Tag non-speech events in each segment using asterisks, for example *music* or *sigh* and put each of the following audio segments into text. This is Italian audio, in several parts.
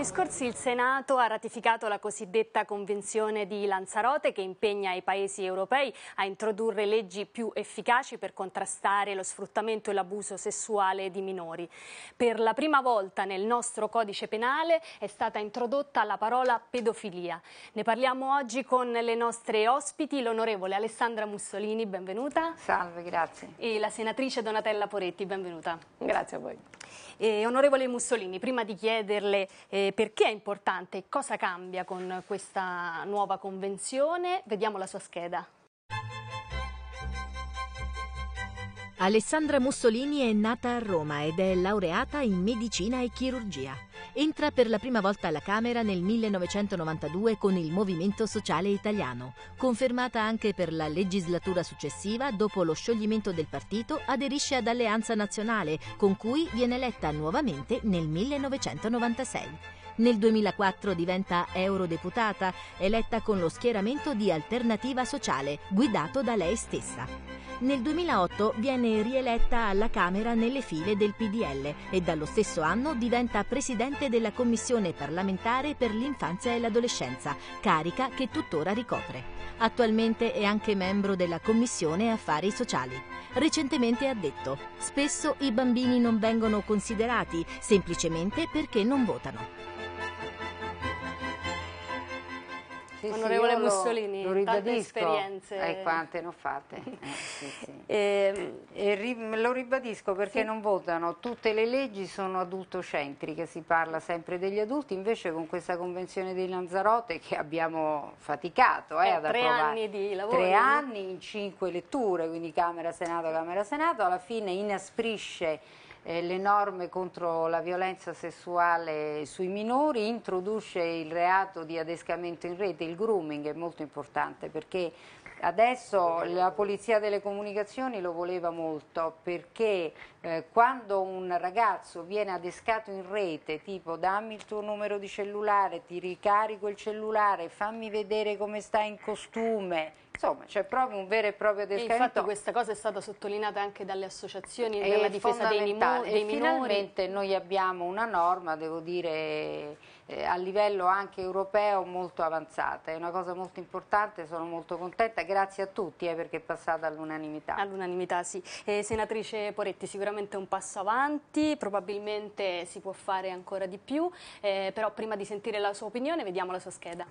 Giorni scorsi il Senato ha ratificato la cosiddetta Convenzione di Lanzarote che impegna i paesi europei a introdurre leggi più efficaci per contrastare lo sfruttamento e l'abuso sessuale di minori. Per la prima volta nel nostro codice penale è stata introdotta la parola pedofilia. Ne parliamo oggi con le nostre ospiti, l'onorevole Alessandra Mussolini, benvenuta. Salve, grazie. E la senatrice Donatella Poretti, benvenuta. Grazie a voi. Eh, onorevole Mussolini, prima di chiederle eh, perché è importante? e Cosa cambia con questa nuova convenzione? Vediamo la sua scheda. Alessandra Mussolini è nata a Roma ed è laureata in medicina e chirurgia. Entra per la prima volta alla Camera nel 1992 con il Movimento Sociale Italiano, confermata anche per la legislatura successiva dopo lo scioglimento del partito, aderisce ad Alleanza Nazionale, con cui viene eletta nuovamente nel 1996. Nel 2004 diventa eurodeputata, eletta con lo schieramento di Alternativa Sociale, guidato da lei stessa. Nel 2008 viene rieletta alla Camera nelle file del PDL e dallo stesso anno diventa presidente della Commissione parlamentare per l'infanzia e l'adolescenza, carica che tuttora ricopre. Attualmente è anche membro della Commissione Affari Sociali. Recentemente ha detto, spesso i bambini non vengono considerati semplicemente perché non votano. Sì, Onorevole sì, Mussolini, lo, lo tante esperienze. E eh, quante ne ho fatte. Eh, sì, *laughs* ehm, e, e lo ribadisco perché non votano, tutte le leggi sono adultocentriche, si parla sempre degli adulti, invece con questa convenzione di Lanzarote che abbiamo faticato eh, eh, ad tre approvare. anni di lavoro. Tre anni in cinque letture, quindi Camera Senato, Camera Senato, alla fine inasprisce eh, le norme contro la violenza sessuale sui minori, introduce il reato di adescamento in rete, il grooming è molto importante perché Adesso la Polizia delle Comunicazioni lo voleva molto perché eh, quando un ragazzo viene adescato in rete, tipo dammi il tuo numero di cellulare, ti ricarico il cellulare, fammi vedere come stai in costume, Insomma, c'è proprio un vero e proprio descritto. infatti questa cosa è stata sottolineata anche dalle associazioni per la difesa dei, dei minori. Finalmente noi abbiamo una norma, devo dire, eh, a livello anche europeo molto avanzata. È una cosa molto importante, sono molto contenta. Grazie a tutti eh, perché è passata all'unanimità. All'unanimità, sì. Eh, senatrice Poretti, sicuramente un passo avanti, probabilmente si può fare ancora di più, eh, però prima di sentire la sua opinione vediamo la sua scheda.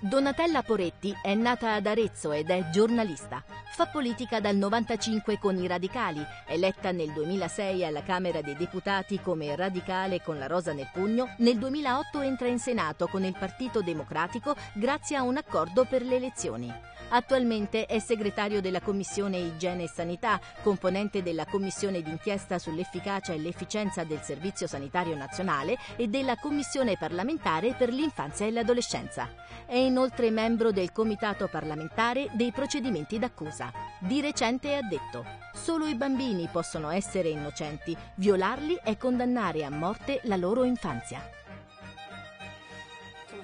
Donatella Poretti è nata ad Arezzo ed è giornalista. Fa politica dal 1995 con i radicali, eletta nel 2006 alla Camera dei Deputati come radicale con la rosa nel pugno, nel 2008 entra in Senato con il Partito Democratico grazie a un accordo per le elezioni. Attualmente è segretario della Commissione Igiene e Sanità, componente della Commissione d'inchiesta sull'efficacia e l'efficienza del Servizio Sanitario Nazionale e della Commissione parlamentare per l'infanzia e l'adolescenza. È inoltre membro del Comitato parlamentare dei procedimenti d'accusa. Di recente ha detto: Solo i bambini possono essere innocenti, violarli è condannare a morte la loro infanzia.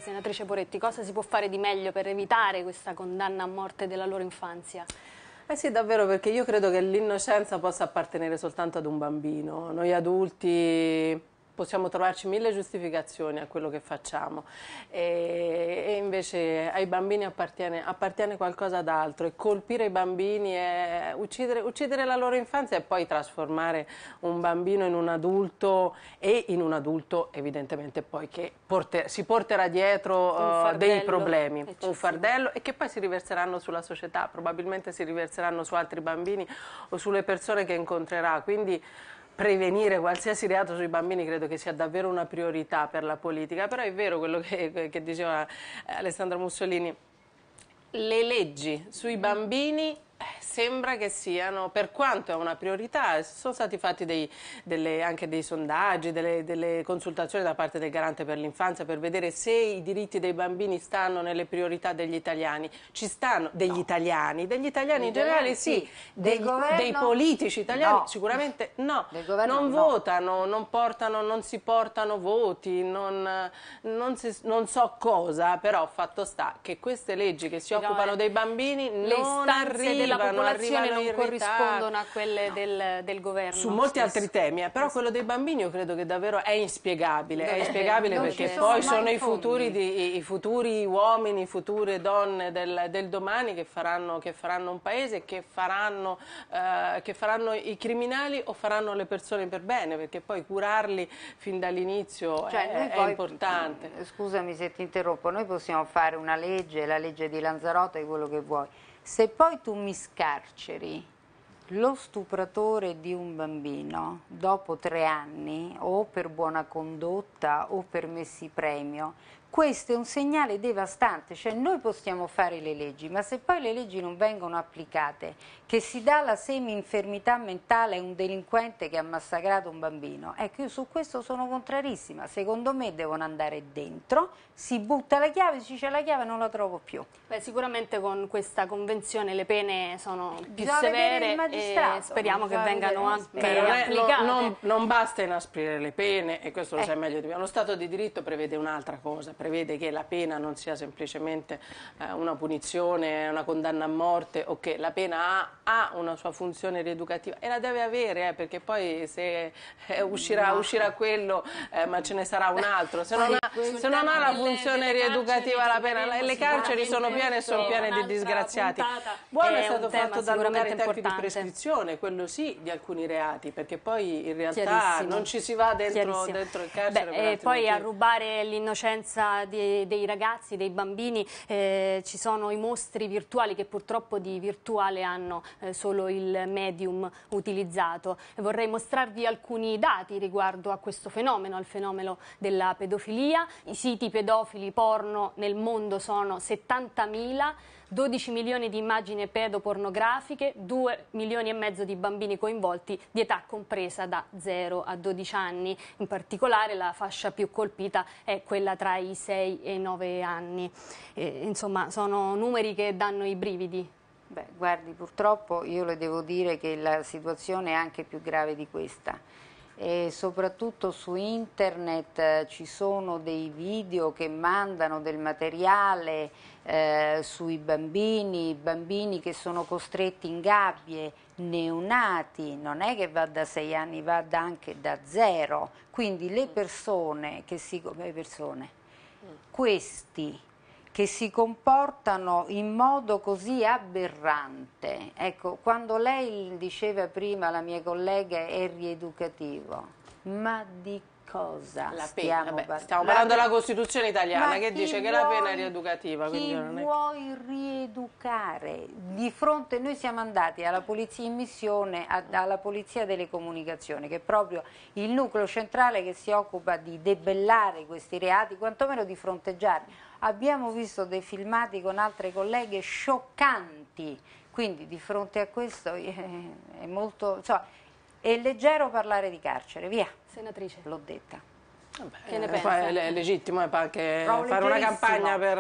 Senatrice Poretti, cosa si può fare di meglio per evitare questa condanna a morte della loro infanzia? Eh sì, davvero, perché io credo che l'innocenza possa appartenere soltanto ad un bambino. Noi adulti possiamo trovarci mille giustificazioni a quello che facciamo e, e invece ai bambini appartiene, appartiene qualcosa d'altro e colpire i bambini è uccidere, uccidere, la loro infanzia e poi trasformare un bambino in un adulto e in un adulto evidentemente poi che porter, si porterà dietro uh, dei problemi, eccessivo. Eh, un fardello e che poi si riverseranno sulla società, probabilmente si riverseranno su altri bambini o sulle persone che incontrerà. Quindi, prevenire qualsiasi reato sui bambini credo che sia davvero una priorità per la politica, però è vero quello che, che diceva Alessandra Mussolini, le leggi sui bambini sembra che siano, per quanto è una priorità, sono stati fatti dei, delle, anche dei sondaggi, delle, delle, consultazioni da parte del garante per l'infanzia per vedere se i diritti dei bambini stanno nelle priorità degli italiani. Ci stanno degli no. italiani, degli italiani in generale sì, dei, governo, dei, politici italiani no. sicuramente no, governo, non votano, non, portano, non, si portano voti, non, non, si, non, so cosa, però fatto sta che queste leggi che si occupano dei bambini non arrivano popolazione non corrispondono a quelle no. del, del, governo. Su molti stesso. altri temi, eh, però quello dei bambini io credo che davvero è inspiegabile, è inspiegabile perché sono poi sono i futuri, di, i futuri, uomini, future donne del, del domani che faranno, che faranno, un paese, che faranno, eh, che faranno i criminali o faranno le persone per bene, perché poi curarli fin dall'inizio cioè, è, è poi, importante. Scusami se ti interrompo, noi possiamo fare una legge, la legge di Lanzarote, quello che vuoi se poi tu mi scarceri lo stupratore di un bambino dopo tre anni o per buona condotta o per messi premio, questo è un segnale devastante, cioè noi possiamo fare le leggi, ma se poi le leggi non vengono applicate, che si dà la semi-infermità mentale a un delinquente che ha massacrato un bambino, ecco io su questo sono contrarissima, secondo me devono andare dentro, si butta la chiave, si dice la chiave non la trovo più. Beh, sicuramente con questa convenzione le pene sono più Bisogna severe e speriamo che vengano anche eh, applicate. Non, non, non, basta inasprire le pene, e questo lo eh. sai meglio di me, lo Stato di diritto prevede un'altra cosa prevede che la pena non sia semplicemente eh, una punizione, una condanna a morte o che la pena ha, ha, una sua funzione rieducativa e la deve avere eh, perché poi se eh, uscirà, no. uscirà, quello eh, ma ce ne sarà un altro, se non ha, se non ha la funzione rieducativa la pena, le, le carceri sono piene e sono piene di disgraziati. Buono è stato fatto allungare i tempi di prescrizione, quello sì, di alcuni reati, perché poi in realtà non ci si va dentro, dentro il carcere. Beh, e poi motivi. a rubare l'innocenza vita dei, dei ragazzi, dei bambini, eh, ci sono i mostri virtuali che purtroppo di virtuale hanno eh, solo il medium utilizzato. Vorrei mostrarvi alcuni dati riguardo a questo fenomeno, al fenomeno della pedofilia. I siti pedofili porno nel mondo sono 70.000 12 milioni di immagini pedopornografiche, 2 milioni e mezzo di bambini coinvolti di età compresa da 0 a 12 anni. In particolare la fascia più colpita è quella tra i 6 e i 9 anni. Eh, insomma, sono numeri che danno i brividi. Beh, guardi, purtroppo io le devo dire che la situazione è anche più grave di questa e soprattutto su internet eh, ci sono dei video che mandano del materiale eh, sui bambini, bambini che sono costretti in gabbie, neonati, non è che va da sei anni, va da anche da zero. Quindi le persone che si... come persone, mm. questi che si comportano in modo così aberrante. Ecco, quando lei diceva prima, la mia collega, è rieducativo, ma di cosa la stiamo, Vabbè, par stiamo parlando? della Costituzione italiana che dice vuoi, che la pena è rieducativa. Chi non è... vuoi rieducare? Di fronte, noi siamo andati alla polizia in missione, a, alla polizia delle comunicazioni, che è proprio il nucleo centrale che si occupa di debellare questi reati, quantomeno di fronteggiarli abbiamo visto dei filmati con altre colleghe scioccanti, quindi di fronte a questo eh, è molto... Cioè, è leggero parlare di carcere, via. Senatrice. L'ho detta. Che ne eh, pensi? È legittimo è eh, perché fare una campagna per,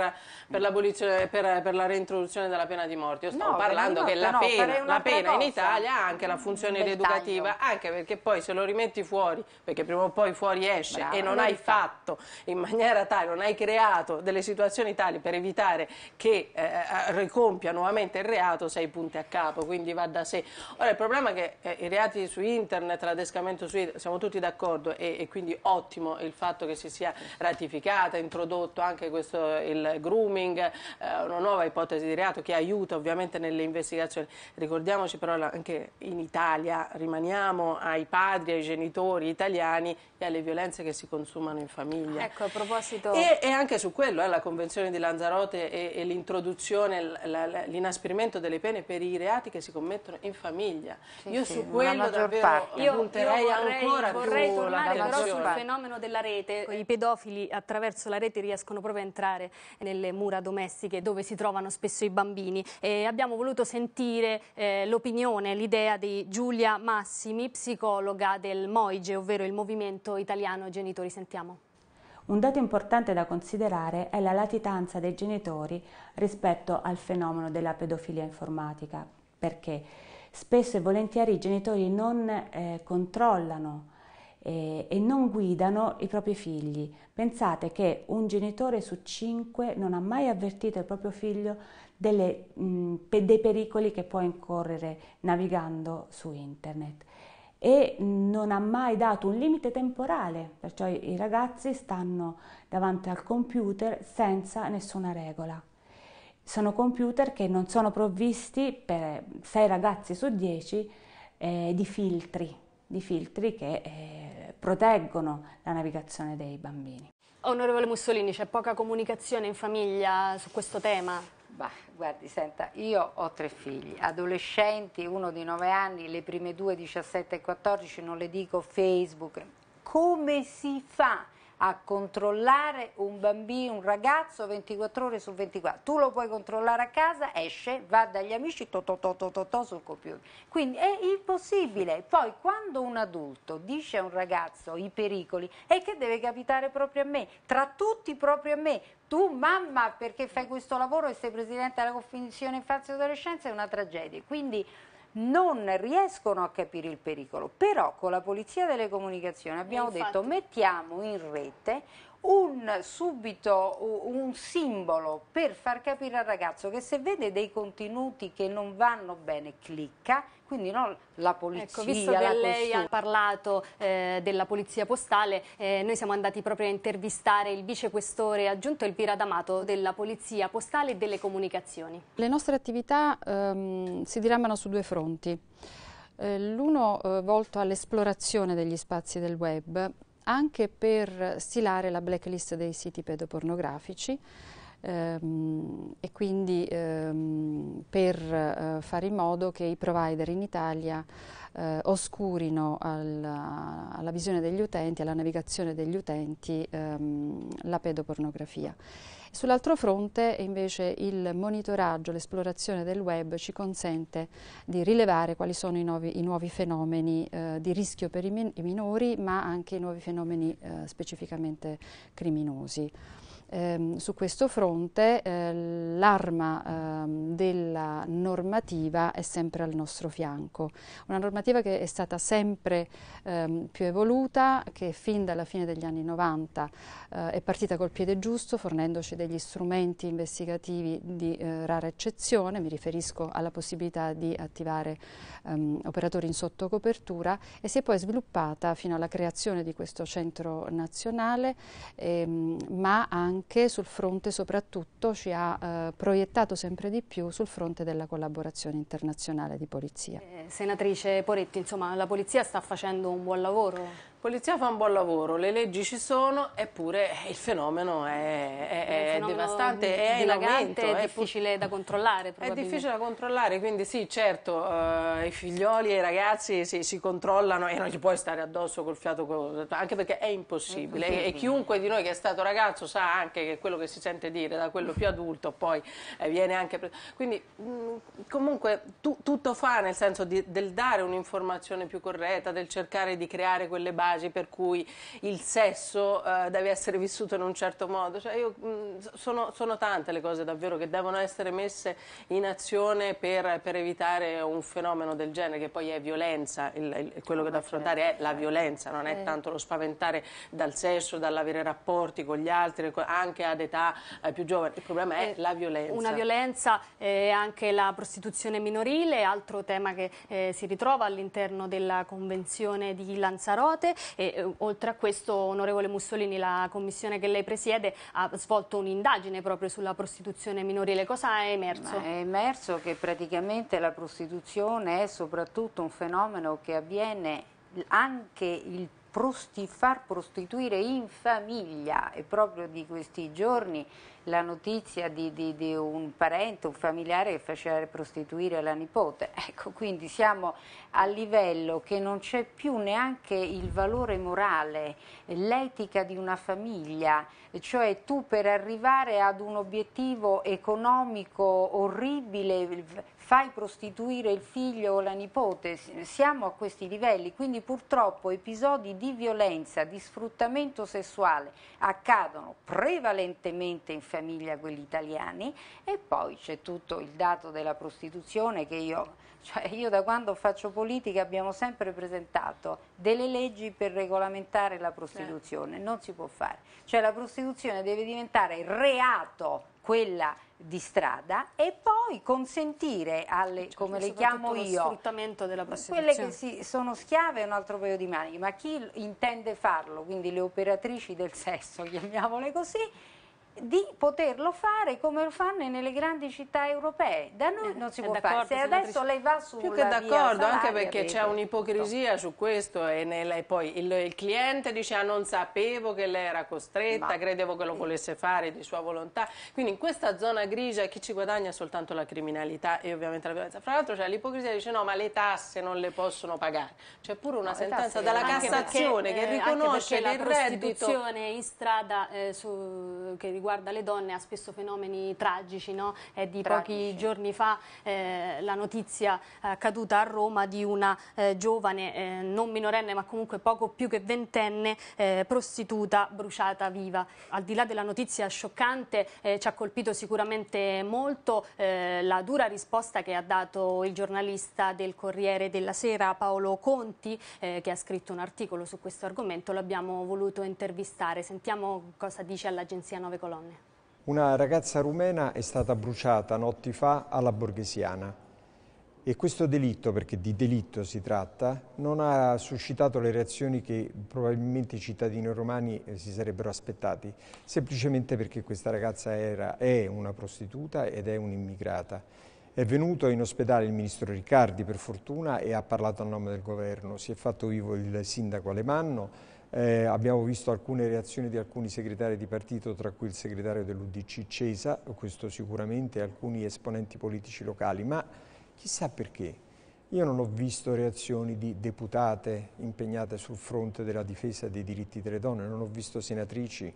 per, per, per, la reintroduzione della pena di morte. Io stavo no, parlando che la no, pena, la pena in Italia ha anche la funzione rieducativa, anche perché poi se lo rimetti fuori, perché prima o poi fuori esce Brava, e non hai fatto in maniera tale, non hai creato delle situazioni tali per evitare che eh, eh, ricompia nuovamente il reato, sei punti a capo, quindi va da sé. Ora il problema è che eh, i reati su internet, l'adescamento su internet, siamo tutti d'accordo e, e quindi ottimo il fatto che si sia ratificata, introdotto anche questo, il grooming, eh, una nuova ipotesi di reato che aiuta ovviamente nelle investigazioni. Ricordiamoci però anche in Italia rimaniamo ai padri, ai genitori italiani e alle violenze che si consumano in famiglia. Ecco, a proposito... e, e, anche su quello, eh, la Convenzione di Lanzarote e, e l'introduzione, l'inasprimento delle pene per i reati che si commettono in famiglia. Sì, io sì, su quello davvero io, punterei io vorrei, ancora vorrei più la però sul fenomeno della della rete. I pedofili attraverso la rete riescono proprio a entrare nelle mura domestiche dove si trovano spesso i bambini. E abbiamo voluto sentire eh, l'opinione, l'idea di Giulia Massimi, psicologa del MOIGE, ovvero il Movimento Italiano Genitori. Sentiamo. Un dato importante da considerare è la latitanza dei genitori rispetto al fenomeno della pedofilia informatica, perché spesso e volentieri i genitori non eh, controllano eh, e non guidano i propri figli. Pensate che un genitore su cinque non ha mai avvertito il proprio figlio delle, mh, dei pericoli che può incorrere navigando su internet e non ha mai dato un limite temporale, perciò i ragazzi stanno davanti al computer senza nessuna regola. Sono computer che non sono provvisti per sei ragazzi su dieci eh, di filtri, di filtri che eh, proteggono la navigazione dei bambini. Onorevole Mussolini, c'è poca comunicazione in famiglia su questo tema? Bah, guardi, senta, io ho tre figli, adolescenti, uno di 9 anni, le prime due 17 e 14, non le dico Facebook. Come si fa? a controllare un bambino, un ragazzo 24 ore su 24. Tu lo puoi controllare a casa, esce, va dagli amici, to, to, to, to, to sul computer. Quindi è impossibile. Poi quando un adulto dice a un ragazzo i pericoli, è che deve capitare proprio a me, tra tutti proprio a me. Tu mamma perché fai questo lavoro e sei presidente della Commissione Infanzia e Adolescenza è una tragedia. Quindi non riescono a capire il pericolo, però con la Polizia delle Comunicazioni abbiamo detto mettiamo in rete un subito un simbolo per far capire al ragazzo che se vede dei contenuti che non vanno bene clicca quindi non la polizia. Ecco, visto che lei ha parlato eh, della polizia postale, eh, noi siamo andati proprio a intervistare il vicequestore aggiunto Elvira D'Amato della polizia postale e delle comunicazioni. Le nostre attività ehm, si diramano su due fronti. Eh, L'uno eh, volto all'esplorazione degli spazi del web anche per stilare la blacklist dei siti pedopornografici ehm, e quindi ehm, per eh, fare in modo che i provider in Italia eh, oscurino alla, alla, visione degli utenti, alla navigazione degli utenti ehm, la pedopornografia. Sull'altro fronte invece il monitoraggio, l'esplorazione del web ci consente di rilevare quali sono i nuovi, i nuovi fenomeni eh, di rischio per i, min i, minori ma anche i nuovi fenomeni eh, specificamente criminosi. Eh, su questo fronte eh, l'arma eh, della normativa è sempre al nostro fianco, una normativa che è stata sempre ehm, più evoluta, che fin dalla fine degli anni 90 eh, è partita col piede giusto fornendoci dei degli strumenti investigativi di eh, rara eccezione, mi riferisco alla possibilità di attivare ehm, operatori in sottocopertura e si è poi sviluppata fino alla creazione di questo centro nazionale, ehm, ma anche sul fronte soprattutto ci ha eh, proiettato sempre di più sul fronte della collaborazione internazionale di polizia. Eh, senatrice Poretti, insomma la polizia sta facendo un buon lavoro? polizia fa un buon lavoro, le leggi ci sono, eppure eh, il fenomeno è, è, è, è fenomeno devastante, è in È difficile da controllare. È difficile da controllare, quindi sì, certo, uh, i figlioli e i ragazzi si, si, controllano e non gli puoi stare addosso col fiato, anche perché è impossibile. E, e, chiunque di noi che è stato ragazzo sa anche che quello che si sente dire da quello più adulto poi eh, viene anche... Quindi mh, comunque tu, tutto fa nel senso di, del dare un'informazione più corretta, del cercare di creare quelle basi casi per cui il sesso eh, deve essere vissuto in un certo modo. Cioè io, mh, mm, sono, sono, tante le cose davvero che devono essere messe in azione per, per evitare un fenomeno del genere, che poi è violenza, il, il, quello che da affrontare è la certo. violenza, non è eh. tanto lo spaventare dal sesso, dall'avere rapporti con gli altri, anche ad età eh, più giovane. Il problema è eh, la violenza. Una violenza e eh, anche la prostituzione minorile, altro tema che eh, si ritrova all'interno della Convenzione di Lanzarote e eh, oltre a questo, onorevole Mussolini, la commissione che lei presiede ha svolto un'indagine proprio sulla prostituzione minorile. Cosa è emerso? Ma è emerso che praticamente la prostituzione è soprattutto un fenomeno che avviene anche il prosti, far prostituire in famiglia e proprio di questi giorni la notizia di, di, di, un parente, un familiare che faceva prostituire la nipote. *laughs* Ecco, quindi siamo a livello che non c'è più neanche il valore morale, l'etica di una famiglia, cioè tu per arrivare ad un obiettivo economico orribile fai prostituire il figlio o la nipote, siamo a questi livelli, quindi purtroppo episodi di violenza, di sfruttamento sessuale accadono prevalentemente in famiglia famiglia quelli italiani e poi c'è tutto il dato della prostituzione che io, cioè io da quando faccio politica abbiamo sempre presentato delle leggi per regolamentare la prostituzione, non si può fare, cioè la prostituzione deve diventare reato quella di strada e poi consentire alle, cioè, come le chiamo io, quelle che si, sono schiave è un altro paio di maniche, ma chi intende farlo, quindi le operatrici del sesso, *laughs* chiamiamole così, di poterlo fare come lo fanno nelle grandi città europee. Da noi eh, non si può fare. Se adesso lei va su Più che d'accordo, anche perché c'è un'ipocrisia su questo e, nella, e poi il, il, cliente dice ah, non sapevo che lei era costretta, Ma, credevo che lo volesse fare di sua volontà. Quindi in questa zona grigia chi ci guadagna soltanto la criminalità e ovviamente la violenza. Fra l'altro c'è cioè, l'ipocrisia dice no ma le tasse non le possono pagare. C'è pure una no, sentenza dalla Cassazione eh, perché, che riconosce che il reddito... la prostituzione in strada eh, su, che riguarda le donne ha spesso fenomeni tragici, no? È di tragici. pochi giorni fa eh, la notizia accaduta a Roma di una eh, giovane, eh, non minorenne ma comunque poco più che ventenne, eh, prostituta bruciata viva. Al di là della notizia scioccante eh, ci ha colpito sicuramente molto eh, la dura risposta che ha dato il giornalista del Corriere della Sera Paolo Conti che ha scritto un articolo su questo argomento, l'abbiamo voluto intervistare. Sentiamo cosa dice all'agenzia 9 Colonna colonne. Una ragazza rumena è stata bruciata notti fa alla Borghesiana e questo delitto, perché di delitto si tratta, non ha suscitato le reazioni che probabilmente i cittadini romani eh, si sarebbero aspettati, semplicemente perché questa ragazza era, è una prostituta ed è un'immigrata. È venuto in ospedale il ministro Riccardi per fortuna e ha parlato a nome del governo, si è fatto vivo il sindaco Alemanno, eh, abbiamo visto alcune reazioni di alcuni segretari di partito, tra cui il segretario dell'Udc Cesa, questo sicuramente, alcuni esponenti politici locali, ma chissà perché. Io non ho visto reazioni di deputate impegnate sul fronte della difesa dei diritti delle donne, non ho visto senatrici,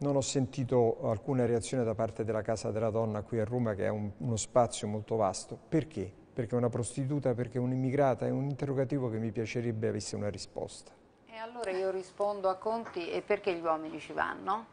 non ho sentito alcuna reazione da parte della Casa della Donna qui a Roma, che è un, uno spazio molto vasto. Perché? Perché una prostituta, perché un'immigrata? È un interrogativo che mi piacerebbe avesse una risposta allora io rispondo a Conti e perché gli uomini ci vanno?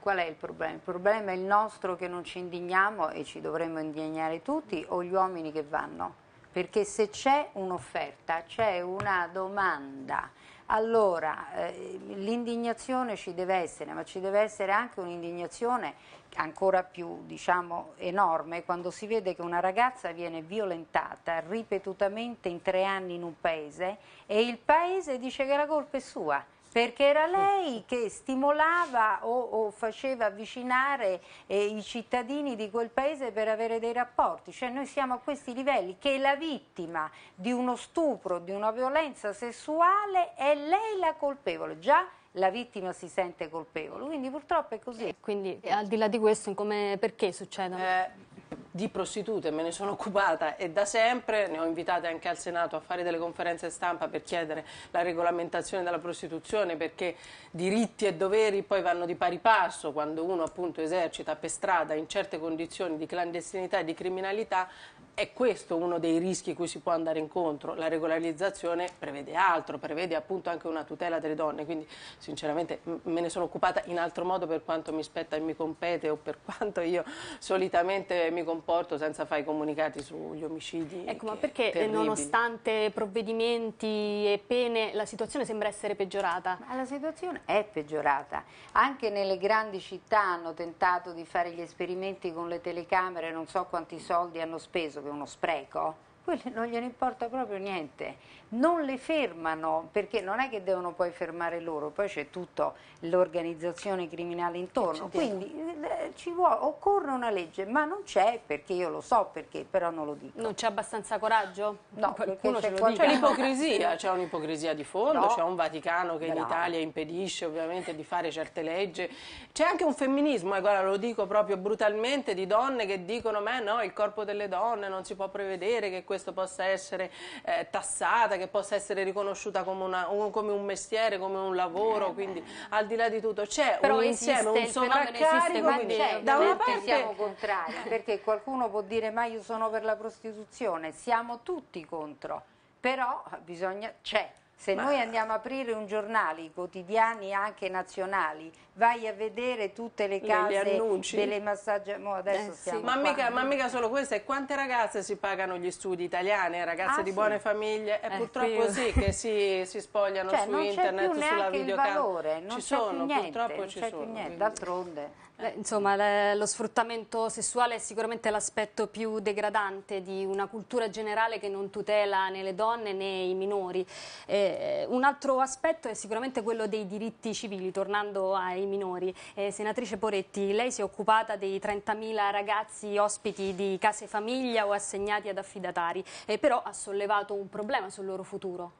Qual è il problema? Il problema è il nostro che non ci indigniamo e ci dovremmo indignare tutti o gli uomini che vanno? Perché se c'è un'offerta, c'è una domanda allora, eh, l'indignazione ci deve essere, ma ci deve essere anche un'indignazione ancora più diciamo, enorme quando si vede che una ragazza viene violentata ripetutamente in tre anni in un paese e il paese dice che la colpa è sua perché era lei che stimolava o, o faceva avvicinare eh, i cittadini di quel paese per avere dei rapporti, cioè noi siamo a questi livelli che la vittima di uno stupro, di una violenza sessuale è lei la colpevole, già la vittima si sente colpevole, quindi purtroppo è così. quindi al di là di questo, come, perché succedono? Eh, di prostitute, me ne sono occupata e da sempre, ne ho invitate anche al Senato a fare delle conferenze stampa per chiedere la regolamentazione della prostituzione perché diritti e doveri poi vanno di pari passo quando uno appunto esercita per strada in certe condizioni di clandestinità e di criminalità è questo uno dei rischi cui si può andare incontro. La regolarizzazione prevede altro, prevede appunto anche una tutela delle donne, quindi sinceramente me ne sono occupata in altro modo per quanto mi spetta e mi compete o per *laughs* quanto io solitamente mi comporto senza fare i comunicati sugli omicidi. Ecco, ma perché terribili. nonostante provvedimenti e pene la situazione sembra essere peggiorata? Ma la situazione è peggiorata. Anche nelle grandi città hanno tentato di fare gli esperimenti con le telecamere, non so quanti soldi hanno speso che uno spreco, quelli non gliene importa proprio niente non le fermano perché non è che devono poi fermare loro, poi c'è tutta l'organizzazione criminale intorno, quindi eh, ci vuole, occorre una legge, ma non c'è perché io lo so perché, però non lo dico. Non c'è abbastanza coraggio? No, qualcuno ce lo dica. C'è l'ipocrisia, c'è un'ipocrisia di fondo, no. c'è un Vaticano che Bravo. in Italia impedisce ovviamente di fare certe leggi, c'è anche un femminismo, e guarda lo dico proprio brutalmente, di donne che dicono ma no, il corpo delle donne non si può prevedere che questo possa essere eh, tassato, che possa essere riconosciuta come, una, un, come un mestiere, come un lavoro, eh, quindi al di là di tutto c'è un insieme, un sovraccarico, quindi da una parte siamo contrari, *laughs* perché qualcuno può dire ma io sono per la prostituzione, siamo tutti contro, però bisogna c'è. Se Ma... noi andiamo a aprire un giornale, i quotidiani anche nazionali, vai a vedere tutte le case le, delle massaggi... No, eh, sì. ma, mica, ma, mica, solo questo, e quante ragazze si pagano gli studi italiani, eh, ragazze ah, di sì. buone famiglie? È eh, eh, purtroppo più. sì che si, si spogliano cioè, su internet, sulla videocamera. Ci sono, niente, purtroppo ci sono. D'altronde. Insomma, lo sfruttamento sessuale è sicuramente l'aspetto più degradante di una cultura generale che non tutela né le donne né i minori. Eh, un altro aspetto è sicuramente quello dei diritti civili, tornando ai minori. Eh, senatrice Poretti, lei si è occupata dei 30.000 ragazzi ospiti di case famiglia o assegnati ad affidatari, eh, però ha sollevato un problema sul loro futuro.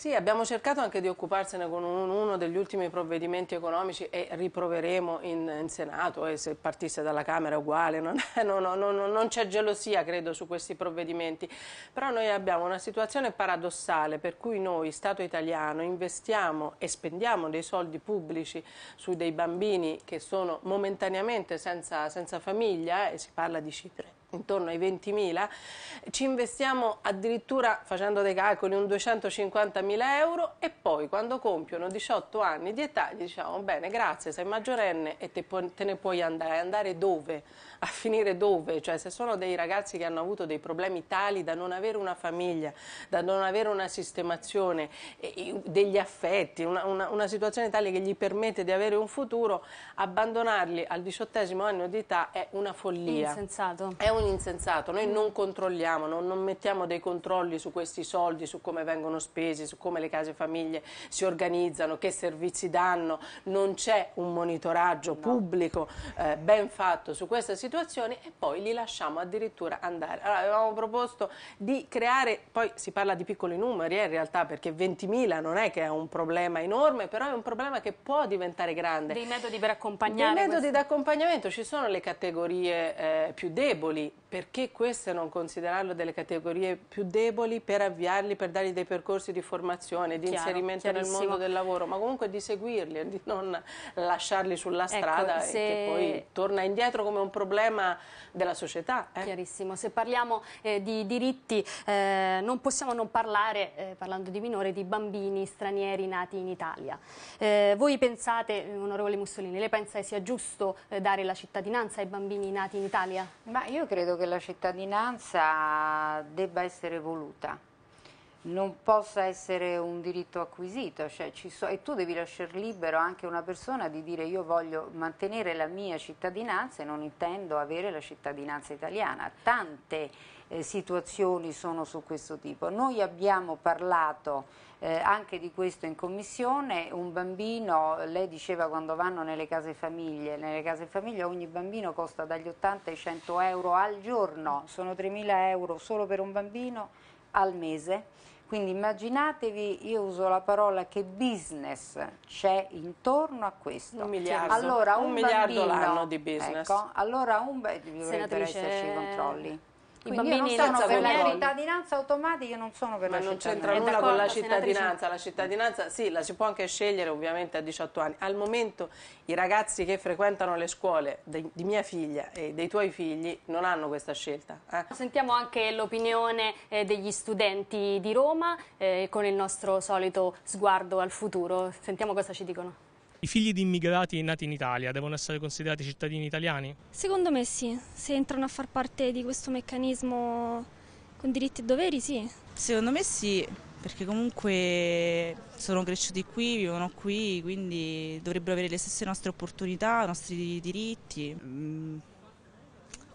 Sì, abbiamo cercato anche di occuparsene con uno degli ultimi provvedimenti economici e riproveremo in, in Senato e se partisse dalla Camera è uguale, non, *laughs* no, no, no, non c'è gelosia credo su questi provvedimenti, però noi abbiamo una situazione paradossale per cui noi, Stato italiano, investiamo e spendiamo dei soldi pubblici su dei bambini che sono momentaneamente senza, senza famiglia e si parla di cifre intorno ai 20.000, ci investiamo addirittura facendo dei calcoli un 250.000 euro e poi quando compiono 18 anni di età gli diciamo bene grazie sei maggiorenne e te, te ne puoi andare, andare dove? A finire dove? Cioè se sono dei ragazzi che hanno avuto dei problemi tali da non avere una famiglia, da non avere una sistemazione, degli affetti, una, una, una situazione tale che gli permette di avere un futuro, abbandonarli al diciottesimo anno di età è una follia. È un un insensato, noi non controlliamo, non, non, mettiamo dei controlli su questi soldi, su come vengono spesi, su come le case famiglie si organizzano, che servizi danno, non c'è un monitoraggio pubblico eh, ben fatto su queste situazioni e poi li lasciamo addirittura andare. Allora, avevamo proposto di creare, poi si parla di piccoli numeri eh, in realtà perché 20.000 non è che è un problema enorme, però è un problema che può diventare grande. Dei metodi per accompagnare. Dei metodi d'accompagnamento, ci sono le categorie eh, più deboli, perché queste non considerarlo delle categorie più deboli per avviarli, per dargli dei percorsi di formazione, di Chiaro, inserimento nel mondo del lavoro, ma comunque di seguirli e di non lasciarli sulla ecco, strada ecco, se... che poi torna indietro come un problema della società. Eh? Chiarissimo, se parliamo eh, di diritti eh, non possiamo non parlare, eh, parlando di minore, di bambini stranieri nati in Italia. Eh, voi pensate, eh, onorevole Mussolini, lei pensa che sia giusto dare la cittadinanza ai bambini nati in Italia? Ma io credo credo che la cittadinanza debba essere voluta, non possa essere un diritto acquisito, cioè so, e tu devi lasciare libero anche una persona di dire io voglio mantenere la mia cittadinanza e non intendo avere la cittadinanza italiana. Tante eh, situazioni sono su questo tipo. Noi abbiamo parlato eh, anche di questo in commissione, un bambino, lei diceva quando vanno nelle case famiglie, nelle case famiglie ogni bambino costa dagli 80 ai 100 euro al giorno, sono 3.000 euro solo per un bambino al mese. Quindi immaginatevi, io uso la parola che business c'è intorno a questo. Un miliardo, allora, un un miliardo l'anno di business. Ecco, allora un, dovrebbero esserci i controlli. I bambini io non sono per la cittadinanza automatica, non sono per Ma la non c'entra nulla con la cittadinanza, la cittadinanza sì, la si può anche scegliere ovviamente a 18 anni. Al momento i ragazzi che frequentano le scuole di, di mia figlia e dei tuoi figli non hanno questa scelta. Eh? Sentiamo anche l'opinione eh, degli studenti di Roma eh, con il nostro solito sguardo al futuro. Sentiamo cosa ci dicono. I figli di immigrati nati in Italia devono essere considerati cittadini italiani? Secondo me sì, se entrano a far parte di questo meccanismo con diritti e doveri sì. Secondo me sì, perché comunque sono cresciuti qui, vivono qui, quindi dovrebbero avere le stesse nostre opportunità, i nostri diritti. Mm.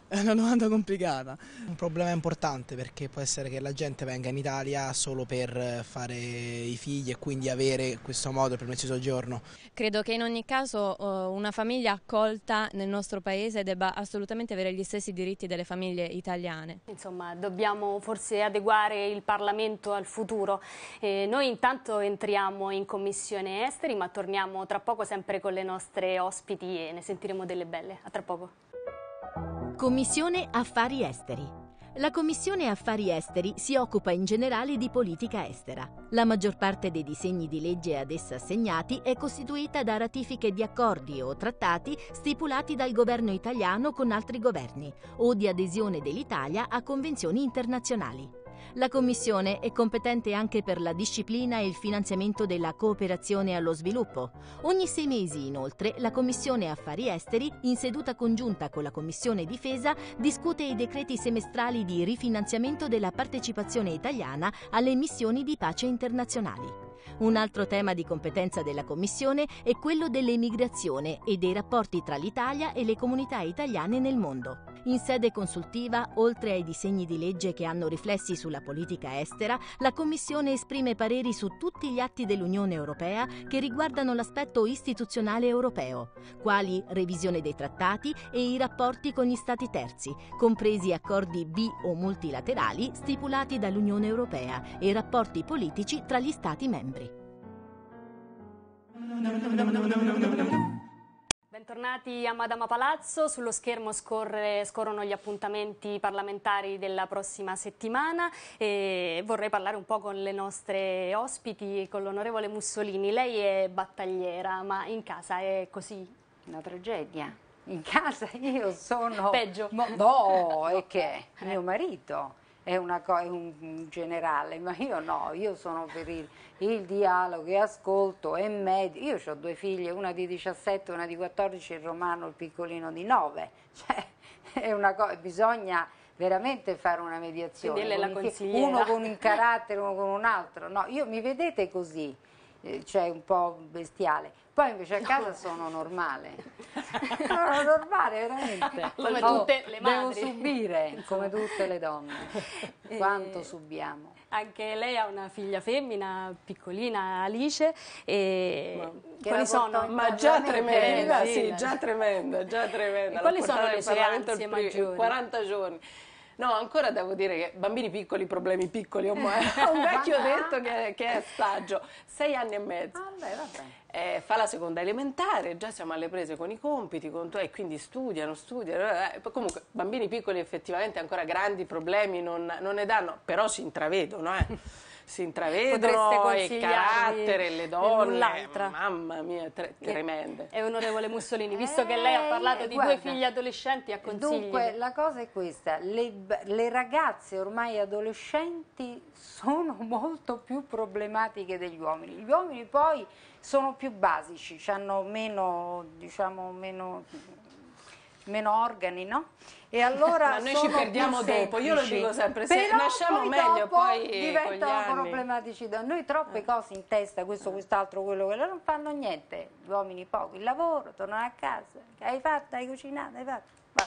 È una domanda complicata. Un problema importante perché può essere che la gente venga in Italia solo per fare i figli e quindi avere questo modo per mezzo soggiorno. Credo che in ogni caso eh, una famiglia accolta nel nostro paese debba assolutamente avere gli stessi diritti delle famiglie italiane. Insomma, dobbiamo forse adeguare il Parlamento al futuro. Eh, noi intanto entriamo in commissione esteri, ma torniamo tra poco sempre con le nostre ospiti e ne sentiremo delle belle. A tra poco. Commissione Affari Esteri. La Commissione Affari Esteri si occupa in generale di politica estera. La maggior parte dei disegni di legge ad essa assegnati è costituita da ratifiche di accordi o trattati stipulati dal governo italiano con altri governi o di adesione dell'Italia a convenzioni internazionali. La Commissione è competente anche per la disciplina e il finanziamento della cooperazione allo sviluppo. Ogni sei mesi, inoltre, la Commissione Affari Esteri, in seduta congiunta con la Commissione Difesa, discute i decreti semestrali di rifinanziamento della partecipazione italiana alle missioni di pace internazionali. Un altro tema di competenza della Commissione è quello dell'emigrazione e dei rapporti tra l'Italia e le comunità italiane nel mondo. In sede consultiva, oltre ai disegni di legge che hanno riflessi sulla politica estera, la Commissione esprime pareri su tutti gli atti dell'Unione Europea che riguardano l'aspetto istituzionale europeo, quali revisione dei trattati e i rapporti con gli Stati terzi, compresi accordi bi o multilaterali stipulati dall'Unione Europea e rapporti politici tra gli Stati membri membri. Bentornati a Madama Palazzo, sullo schermo scorre, scorrono gli appuntamenti parlamentari della prossima settimana e vorrei parlare un po' con le nostre ospiti, con l'onorevole Mussolini. Lei è battagliera, ma in casa è così? Una tragedia. In casa io sono... Peggio. Mo... no, è che? Mio marito è, co- è un, generale, ma io no, io sono per il, il dialogo, e ascolto, e medio. Io ho due figlie, una di 17, una di 14, il romano, il piccolino di 9. Cioè, co- bisogna veramente fare una mediazione. Con uno con un carattere, uno con un altro. No, io mi vedete così eh, cioè un po' bestiale. Poi invece a casa sono normale, *laughs* sono normale veramente. Come tutte le madri. Devo subire come esatto. tutte le donne, *laughs* eh, quanto subiamo. Anche lei ha una figlia femmina, piccolina, Alice, e ma, quali sono? Ma già tremenda, eh, sì, già tremenda, già tremenda. E quali sono le sue ansie maggiori? 40 giorni. No, ancora devo dire che bambini piccoli, problemi piccoli, ho eh, eh. *laughs* *laughs* un vecchio detto che, che, è saggio, sei anni e mezzo. Ah, vabbè. Eh, fa la seconda elementare, già siamo alle prese con i compiti, con e quindi studiano, studiano. Eh, eh, comunque, bambini piccoli effettivamente ancora grandi problemi non, non ne danno, però si intravedono. Eh. *laughs* si intravedono il carattere, le donne, mamma mia, tre, eh, tremende. E onorevole Mussolini, visto eh, che lei ha eh, parlato di guarda, due figli adolescenti a consigli. Dunque, la cosa è questa, le, le ragazze ormai adolescenti sono *laughs* molto più problematiche degli uomini. Gli uomini poi sono più basici, hanno meno, diciamo, meno meno organi, no? E allora *laughs* Ma noi ci perdiamo dopo, io lo dico sempre, se Però nasciamo poi meglio poi diventano problematici da noi, troppe eh. cose in testa, questo, quest'altro, quello, quello, non fanno niente, gli uomini poco, il lavoro, tornano a casa, hai fatto, hai cucinato, hai fatto, va.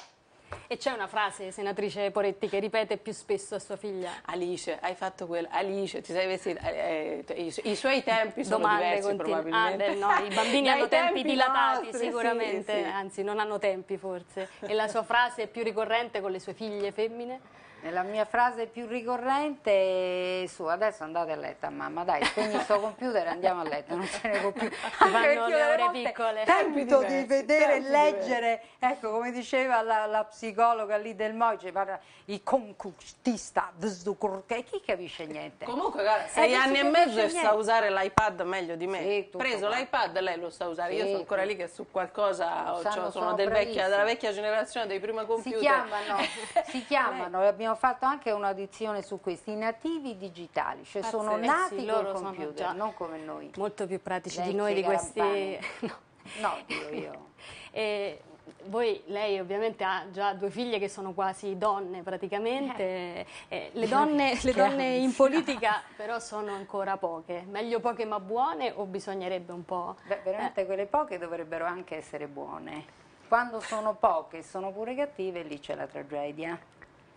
E c'è una frase, senatrice Poretti, che ripete più spesso a sua figlia. Alice, hai fatto quello. Alice, ti sei vestita. Eh, eh I suoi tempi sono Domande diversi ah, probabilmente. Ah, beh, no, I bambini *laughs* hanno tempi, tempi dilatati nostri, sicuramente, sì, sì. anzi non hanno tempi forse. E la sua frase è più ricorrente con le sue figlie femmine? Nella mia frase più ricorrente su, adesso andate a letto a mamma, dai, spegni il suo computer e andiamo a letto, non ce ne può più. *laughs* Fanno le ore piccole. Tempito di vedere e leggere, ecco come diceva la, la psicologa lì del Moice, parla, il concultista, chi capisce niente? Comunque guarda, eh, sei eh, anni e mezzo e sa usare l'iPad meglio di me. Sì, Preso l'iPad lei lo sa usare, sì, io sono ancora lì che su qualcosa, cioè, sono, sono del vecchia, della vecchia generazione dei primi computer. Si chiamano, *laughs* si chiamano, abbiamo ho fatto anche un'audizione su questi, i nativi digitali, cioè Pazzeschi, sono nati col computer, non come noi. Molto più pratici Vecchi di noi, di questi... *laughs* no, no io. io. *laughs* e voi, lei ovviamente ha già due figlie che sono quasi donne praticamente, eh, eh le, donne, *laughs* le donne in politica però sono ancora poche, meglio poche ma buone o bisognerebbe un po'... Beh, veramente eh. quelle poche dovrebbero anche essere buone, quando sono poche e sono pure cattive lì c'è la tragedia.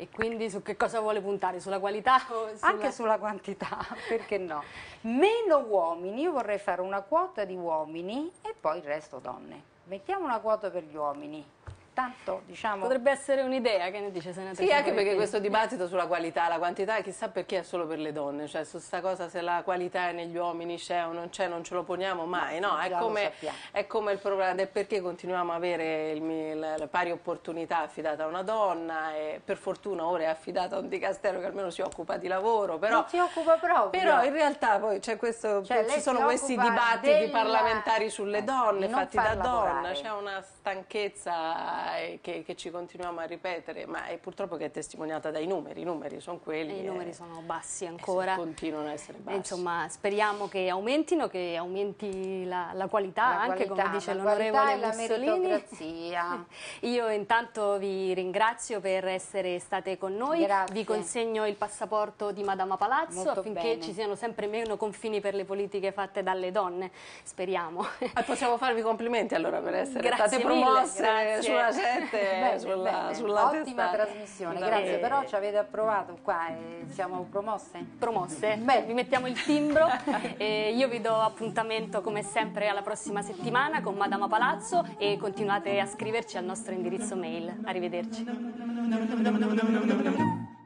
E quindi su che cosa vuole puntare? Sulla qualità? Sulla... Anche sulla quantità, *laughs* perché no? *laughs* Meno uomini, io vorrei fare una quota di uomini e poi il resto donne. Mettiamo una quota per gli uomini, tanto diciamo... Potrebbe essere un'idea, che ne dice senatrice? Sì, anche perché questo dibattito sulla qualità, la quantità, chissà perché è solo per le donne, cioè su sta cosa se la qualità è negli uomini, c'è o non c'è, non ce lo poniamo mai, no? no è, come, è come, il problema del perché continuiamo a avere il, il, la pari opportunità affidata a una donna e per fortuna ora è affidata a un dicastero che almeno si occupa di lavoro, però... Non si occupa proprio. Però in realtà poi questo, cioè, ci sono questi dibattiti della... parlamentari sulle eh, donne, non fatti da donna, c'è una stanchezza e eh, che, che, ci continuiamo a ripetere, ma è purtroppo che è testimoniata dai numeri, i numeri sono quelli. E eh, I numeri e, eh, sono bassi ancora. continuano a essere bassi. E insomma, speriamo che aumentino, che aumenti la, la qualità la anche, qualità, come dice l'onorevole Mussolini. *laughs* Io intanto vi ringrazio per essere state con noi, Grazie. vi consegno il passaporto di Madama Palazzo Molto affinché bene. ci siano sempre meno confini per le politiche fatte dalle donne, speriamo. E possiamo farvi complimenti allora per essere *laughs* Grazie state promosse mille. Grazie. sulla sulla gente, *laughs* bene, sulla, bene. sulla Ottima testa. trasmissione, grazie, però ci avete approvato qua e siamo promosse. Promosse, beh, vi mettiamo il timbro e io vi do appuntamento come sempre alla prossima settimana con Madama Palazzo e continuate a scriverci al nostro indirizzo mail. Arrivederci.